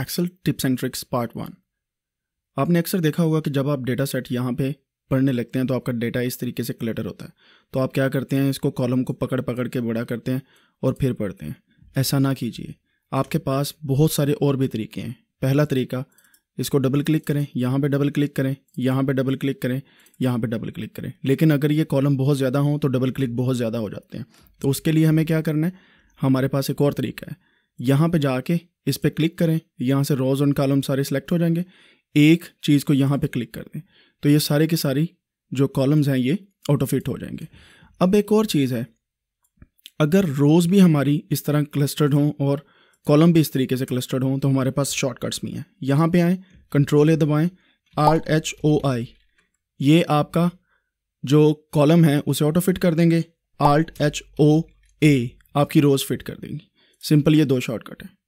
Excel tips and tricks part one आपने अक्सर देखा होगा कि जब आप डेटा सेट यहाँ पे पढ़ने लगते हैं तो आपका डेटा इस तरीके से क्लेटर होता है तो आप क्या करते हैं इसको कॉलम को पकड़ पकड़ के बड़ा करते हैं और फिर पढ़ते हैं ऐसा ना कीजिए आपके पास बहुत सारे और भी तरीके हैं पहला तरीका इसको डबल क्लिक करें यहाँ पे डबल क्लिक करें यहाँ पे डबल क्लिक करें यहाँ पे डबल क्लिक करें लेकिन अगर ये कॉलम बहुत ज़्यादा हो तो डबल क्लिक बहुत ज़्यादा हो जाते हैं तो उसके लिए हमें क्या करना है हमारे पास एक और तरीका है यहाँ पे जाके इस पर क्लिक करें यहाँ से रोज एंड कॉलम सारे सेलेक्ट हो जाएंगे एक चीज़ को यहाँ पे क्लिक कर दें तो ये सारे के सारी जो कॉलम्स हैं ये ऑटो फिट हो जाएंगे अब एक और चीज़ है अगर रोज़ भी हमारी इस तरह क्लस्टर्ड हों और कॉलम भी इस तरीके से क्लस्टर्ड हों तो हमारे पास शॉर्टकट्स भी हैं यहाँ पे आएँ कंट्रोल ए दबाएँ आर एच ओ आई ये आपका जो कॉलम है उसे ऑटो फिट कर देंगे आर्ट एच ओ ए आपकी रोज़ फिट कर देंगी सिंपल ये दो शॉर्टकट हैं